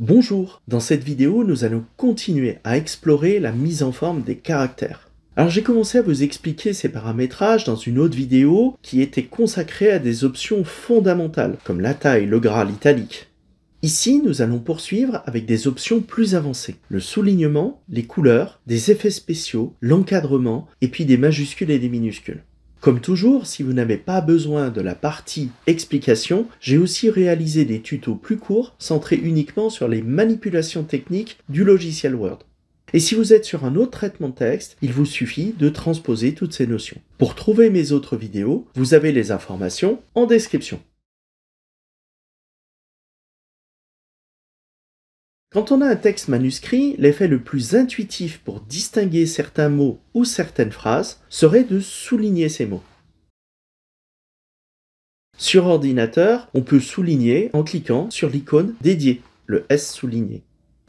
Bonjour Dans cette vidéo, nous allons continuer à explorer la mise en forme des caractères. Alors j'ai commencé à vous expliquer ces paramétrages dans une autre vidéo qui était consacrée à des options fondamentales, comme la taille, le gras, l'italique. Ici, nous allons poursuivre avec des options plus avancées. Le soulignement, les couleurs, des effets spéciaux, l'encadrement, et puis des majuscules et des minuscules. Comme toujours, si vous n'avez pas besoin de la partie explication, j'ai aussi réalisé des tutos plus courts centrés uniquement sur les manipulations techniques du logiciel Word. Et si vous êtes sur un autre traitement de texte, il vous suffit de transposer toutes ces notions. Pour trouver mes autres vidéos, vous avez les informations en description. Quand on a un texte manuscrit, l'effet le plus intuitif pour distinguer certains mots ou certaines phrases serait de souligner ces mots. Sur ordinateur, on peut souligner en cliquant sur l'icône dédiée, le S souligné.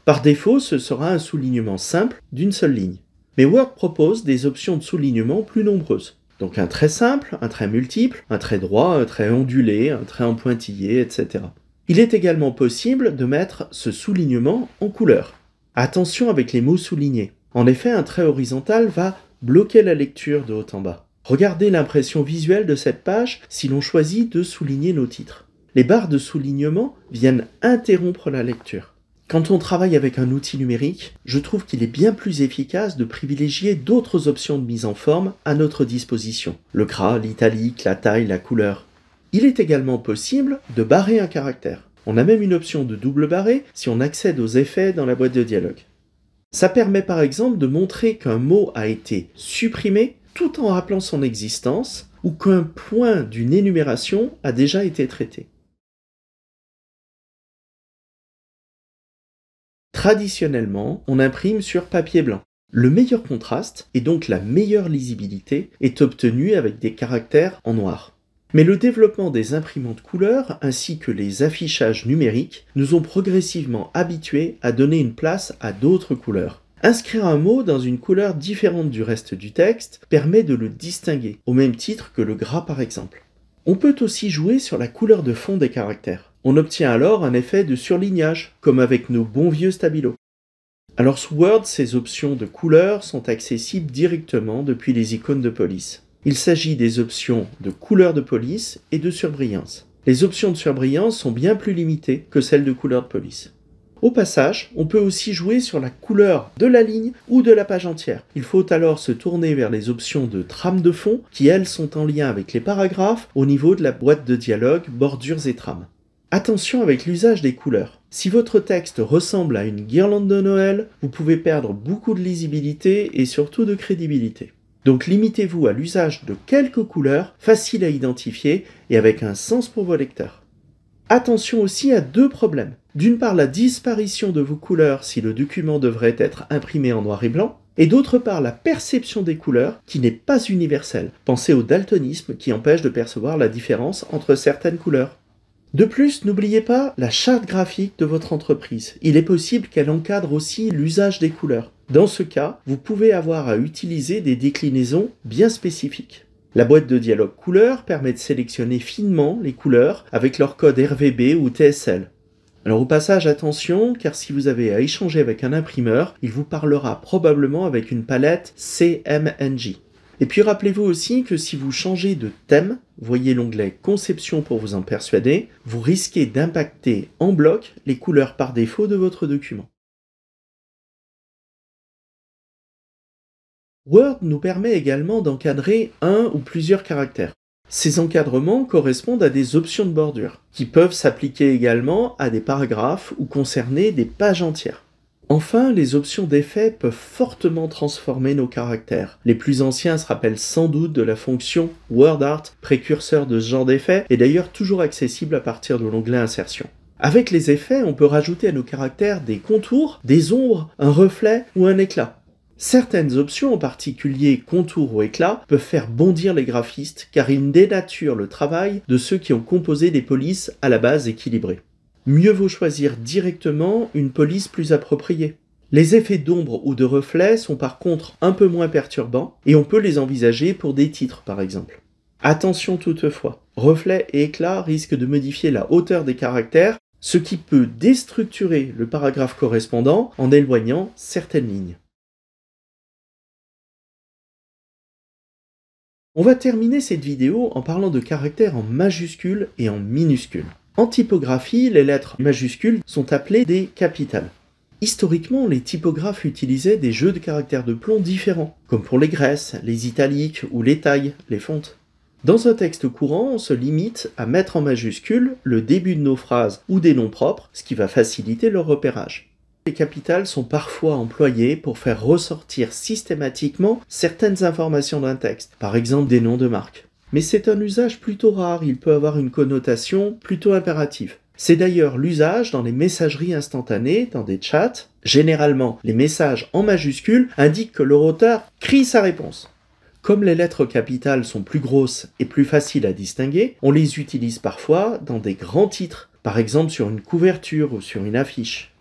Par défaut, ce sera un soulignement simple d'une seule ligne. Mais Word propose des options de soulignement plus nombreuses. Donc un trait simple, un trait multiple, un trait droit, un trait ondulé, un trait empointillé, etc. Il est également possible de mettre ce soulignement en couleur. Attention avec les mots soulignés. En effet, un trait horizontal va bloquer la lecture de haut en bas. Regardez l'impression visuelle de cette page si l'on choisit de souligner nos titres. Les barres de soulignement viennent interrompre la lecture. Quand on travaille avec un outil numérique, je trouve qu'il est bien plus efficace de privilégier d'autres options de mise en forme à notre disposition. Le gras, l'italique, la taille, la couleur. Il est également possible de barrer un caractère. On a même une option de double barrer si on accède aux effets dans la boîte de dialogue. Ça permet par exemple de montrer qu'un mot a été supprimé tout en rappelant son existence ou qu'un point d'une énumération a déjà été traité. Traditionnellement, on imprime sur papier blanc. Le meilleur contraste, et donc la meilleure lisibilité, est obtenu avec des caractères en noir. Mais le développement des imprimantes couleurs ainsi que les affichages numériques nous ont progressivement habitués à donner une place à d'autres couleurs. Inscrire un mot dans une couleur différente du reste du texte permet de le distinguer, au même titre que le gras par exemple. On peut aussi jouer sur la couleur de fond des caractères. On obtient alors un effet de surlignage, comme avec nos bons vieux stabilos. Alors sous Word, ces options de couleurs sont accessibles directement depuis les icônes de police. Il s'agit des options de couleur de police et de surbrillance. Les options de surbrillance sont bien plus limitées que celles de couleur de police. Au passage, on peut aussi jouer sur la couleur de la ligne ou de la page entière. Il faut alors se tourner vers les options de trame de fond qui elles sont en lien avec les paragraphes au niveau de la boîte de dialogue bordures et trames. Attention avec l'usage des couleurs. Si votre texte ressemble à une guirlande de Noël, vous pouvez perdre beaucoup de lisibilité et surtout de crédibilité. Donc limitez-vous à l'usage de quelques couleurs faciles à identifier et avec un sens pour vos lecteurs. Attention aussi à deux problèmes. D'une part la disparition de vos couleurs si le document devrait être imprimé en noir et blanc, et d'autre part la perception des couleurs qui n'est pas universelle. Pensez au daltonisme qui empêche de percevoir la différence entre certaines couleurs. De plus, n'oubliez pas la charte graphique de votre entreprise. Il est possible qu'elle encadre aussi l'usage des couleurs. Dans ce cas, vous pouvez avoir à utiliser des déclinaisons bien spécifiques. La boîte de dialogue couleur permet de sélectionner finement les couleurs avec leur code RVB ou TSL. Alors au passage, attention, car si vous avez à échanger avec un imprimeur, il vous parlera probablement avec une palette CMNG. Et puis rappelez-vous aussi que si vous changez de thème, voyez l'onglet Conception pour vous en persuader, vous risquez d'impacter en bloc les couleurs par défaut de votre document. Word nous permet également d'encadrer un ou plusieurs caractères. Ces encadrements correspondent à des options de bordure, qui peuvent s'appliquer également à des paragraphes ou concerner des pages entières. Enfin, les options d'effets peuvent fortement transformer nos caractères. Les plus anciens se rappellent sans doute de la fonction WordArt, précurseur de ce genre d'effet, et d'ailleurs toujours accessible à partir de l'onglet Insertion. Avec les effets, on peut rajouter à nos caractères des contours, des ombres, un reflet ou un éclat. Certaines options, en particulier contours ou éclats, peuvent faire bondir les graphistes car ils dénaturent le travail de ceux qui ont composé des polices à la base équilibrée. Mieux vaut choisir directement une police plus appropriée. Les effets d'ombre ou de reflets sont par contre un peu moins perturbants et on peut les envisager pour des titres par exemple. Attention toutefois, reflets et éclats risquent de modifier la hauteur des caractères, ce qui peut déstructurer le paragraphe correspondant en éloignant certaines lignes. On va terminer cette vidéo en parlant de caractères en majuscules et en minuscules. En typographie, les lettres majuscules sont appelées des capitales. Historiquement, les typographes utilisaient des jeux de caractères de plomb différents, comme pour les graisses, les italiques ou les tailles, les fontes. Dans un texte courant, on se limite à mettre en majuscule le début de nos phrases ou des noms propres, ce qui va faciliter leur repérage. Les capitales sont parfois employées pour faire ressortir systématiquement certaines informations d'un texte, par exemple des noms de marques. Mais c'est un usage plutôt rare, il peut avoir une connotation plutôt impérative. C'est d'ailleurs l'usage dans les messageries instantanées, dans des chats. Généralement, les messages en majuscules indiquent que roteur crie sa réponse. Comme les lettres capitales sont plus grosses et plus faciles à distinguer, on les utilise parfois dans des grands titres, par exemple sur une couverture ou sur une affiche.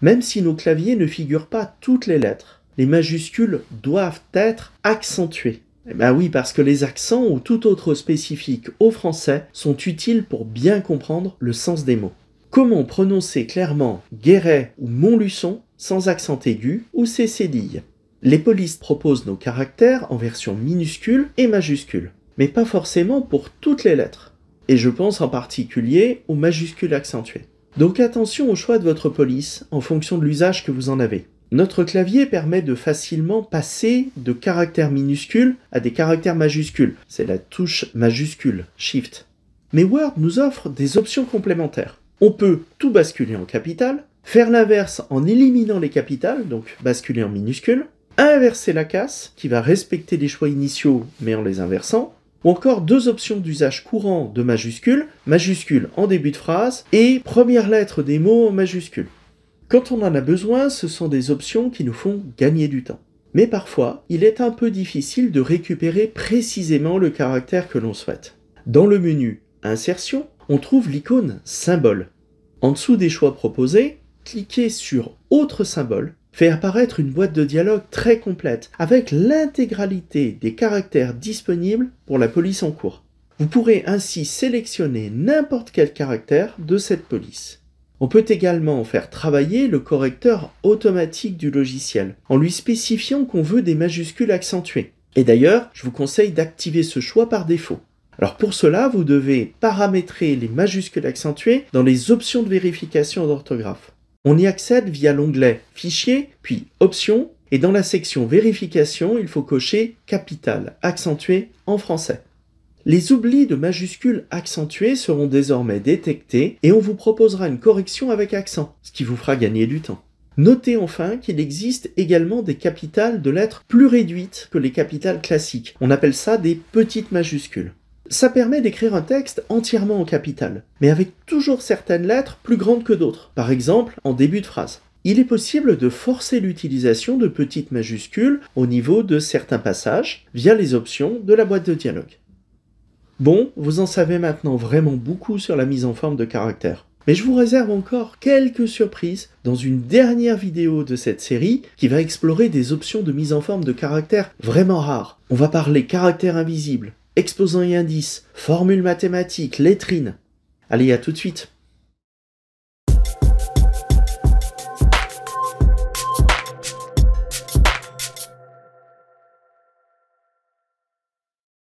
Même si nos claviers ne figurent pas toutes les lettres, les majuscules doivent être accentuées. Bah oui, parce que les accents ou tout autre spécifique au français sont utiles pour bien comprendre le sens des mots. Comment prononcer clairement Guéret ou Montluçon sans accent aigu ou ses Les polices proposent nos caractères en version minuscule et majuscule, mais pas forcément pour toutes les lettres. Et je pense en particulier aux majuscules accentuées. Donc attention au choix de votre police en fonction de l'usage que vous en avez. Notre clavier permet de facilement passer de caractères minuscules à des caractères majuscules. C'est la touche majuscule, Shift. Mais Word nous offre des options complémentaires. On peut tout basculer en capital, faire l'inverse en éliminant les capitales, donc basculer en minuscules, inverser la casse, qui va respecter les choix initiaux mais en les inversant, ou encore deux options d'usage courant de majuscules, majuscule en début de phrase et première lettre des mots en majuscule. Quand on en a besoin, ce sont des options qui nous font gagner du temps. Mais parfois, il est un peu difficile de récupérer précisément le caractère que l'on souhaite. Dans le menu Insertion, on trouve l'icône Symbole. En dessous des choix proposés, cliquez sur Autre symbole fait apparaître une boîte de dialogue très complète, avec l'intégralité des caractères disponibles pour la police en cours. Vous pourrez ainsi sélectionner n'importe quel caractère de cette police. On peut également faire travailler le correcteur automatique du logiciel, en lui spécifiant qu'on veut des majuscules accentuées. Et d'ailleurs, je vous conseille d'activer ce choix par défaut. Alors pour cela, vous devez paramétrer les majuscules accentuées dans les options de vérification d'orthographe. On y accède via l'onglet Fichier, puis Options, et dans la section Vérification, il faut cocher Capital, accentué en français. Les oublis de majuscules accentuées seront désormais détectés et on vous proposera une correction avec accent, ce qui vous fera gagner du temps. Notez enfin qu'il existe également des capitales de lettres plus réduites que les capitales classiques. On appelle ça des petites majuscules. Ça permet d'écrire un texte entièrement en capital, mais avec toujours certaines lettres plus grandes que d'autres, par exemple en début de phrase. Il est possible de forcer l'utilisation de petites majuscules au niveau de certains passages via les options de la boîte de dialogue. Bon, vous en savez maintenant vraiment beaucoup sur la mise en forme de caractères. Mais je vous réserve encore quelques surprises dans une dernière vidéo de cette série qui va explorer des options de mise en forme de caractères vraiment rares. On va parler caractères invisibles, Exposant et indices, formules mathématiques, lettrines. Allez, à tout de suite